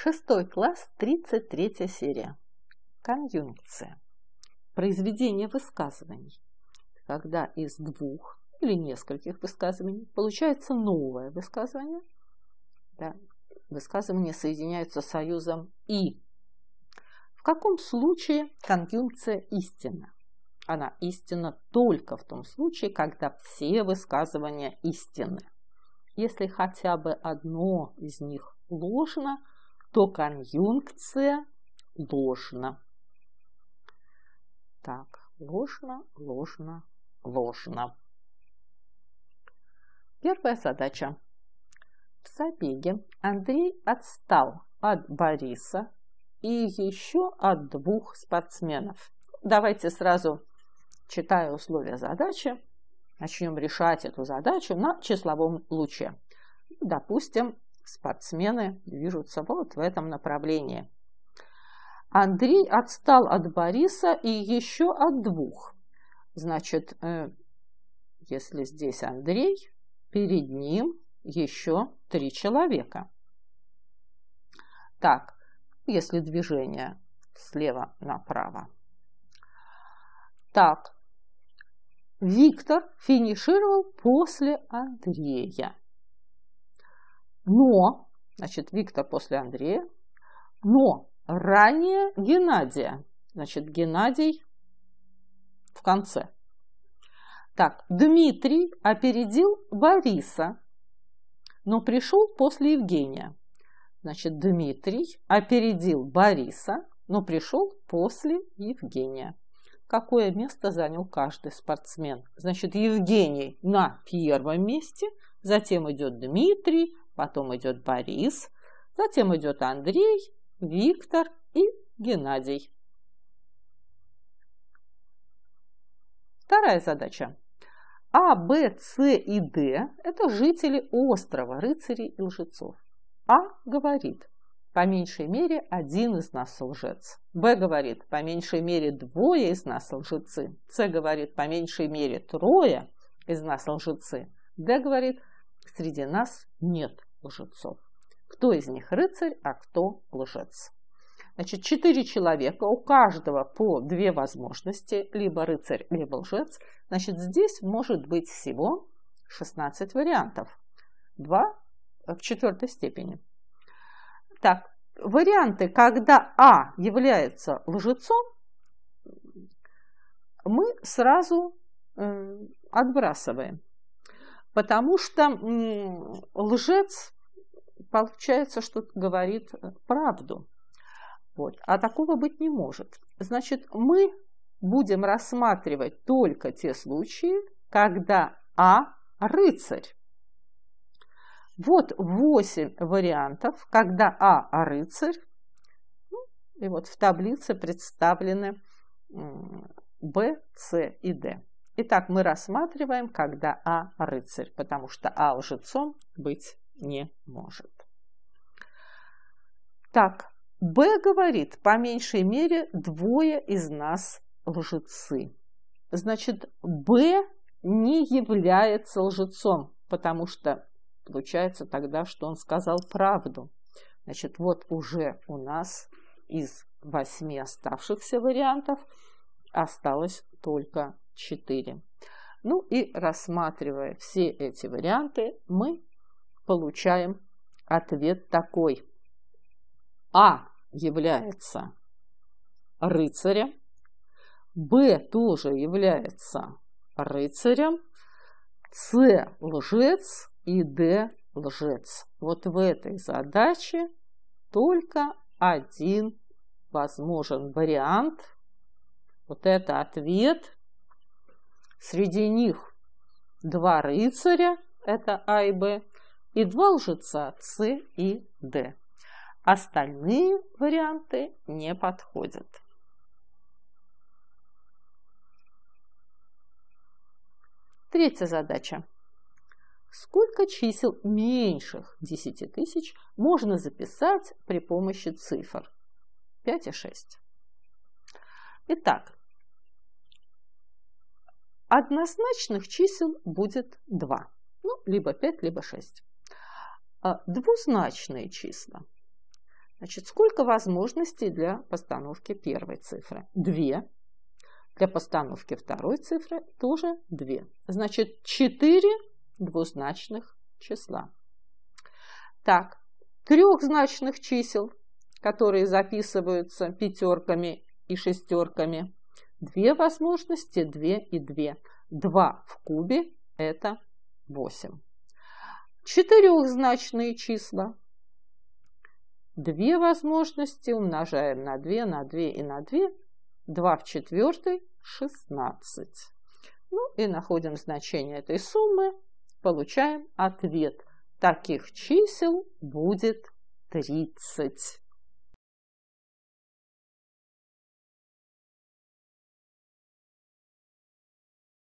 Шестой класс, 33 серия. Конъюнкция. Произведение высказываний. Когда из двух или нескольких высказываний получается новое высказывание, да, высказывания соединяются союзом «и». В каком случае конъюнкция истина? Она истина только в том случае, когда все высказывания истинны. Если хотя бы одно из них ложно – то конъюнкция ложна. Так, ложно, ложно, ложно. Первая задача. В забеге Андрей отстал от Бориса и еще от двух спортсменов. Давайте сразу, читая условия задачи, начнем решать эту задачу на числовом луче. Допустим, спортсмены движутся вот в этом направлении. Андрей отстал от Бориса и еще от двух. Значит, э, если здесь Андрей, перед ним еще три человека. Так, если движение слева направо. Так, Виктор финишировал после Андрея но, значит, Виктор после Андрея, но ранее Геннадия, значит, Геннадий в конце. Так, Дмитрий опередил Бориса, но пришел после Евгения. Значит, Дмитрий опередил Бориса, но пришел после Евгения. Какое место занял каждый спортсмен? Значит, Евгений на первом месте, затем идет Дмитрий, потом идет Борис, затем идет Андрей, Виктор и Геннадий. Вторая задача. А, Б, С и Д – это жители острова, рыцарей и лжецов. А говорит, по меньшей мере, один из нас лжец. Б говорит, по меньшей мере, двое из нас лжецы. С говорит, по меньшей мере, трое из нас лжецы. Д говорит, среди нас нет лжецов. Кто из них рыцарь, а кто лжец? Значит, четыре человека, у каждого по две возможности, либо рыцарь, либо лжец. Значит, здесь может быть всего 16 вариантов. Два в четвертой степени. Так, варианты, когда А является лжецом, мы сразу отбрасываем. Потому что лжец, получается, что говорит э, правду. Вот. А такого быть не может. Значит, мы будем рассматривать только те случаи, когда А – рыцарь. Вот восемь вариантов, когда А – рыцарь. Ну, и вот в таблице представлены Б, С и Д. Итак, мы рассматриваем, когда А рыцарь, потому что А лжецом быть не может. Так, Б говорит, по меньшей мере, двое из нас лжецы. Значит, Б не является лжецом, потому что получается тогда, что он сказал правду. Значит, вот уже у нас из восьми оставшихся вариантов осталось только 4. Ну и рассматривая все эти варианты, мы получаем ответ такой. А является рыцарем, Б тоже является рыцарем, С лжец и Д лжец. Вот в этой задаче только один возможен вариант. Вот это ответ Среди них два рыцаря, это А и Б, и два лжеца С и Д. Остальные варианты не подходят. Третья задача. Сколько чисел меньших 10 тысяч можно записать при помощи цифр 5 и 6? Итак, Однозначных чисел будет 2. Ну, либо 5, либо 6. А, двузначные числа. Значит, сколько возможностей для постановки первой цифры? 2. Для постановки второй цифры тоже 2. Значит, 4 двузначных числа. Так, трехзначных чисел, которые записываются пятерками и шестерками, Две возможности, две и две, два в кубе – это восемь. Четырехзначные числа. Две возможности умножаем на две, на две и на две, два в четвертой – шестнадцать. Ну и находим значение этой суммы. Получаем ответ. Таких чисел будет 30.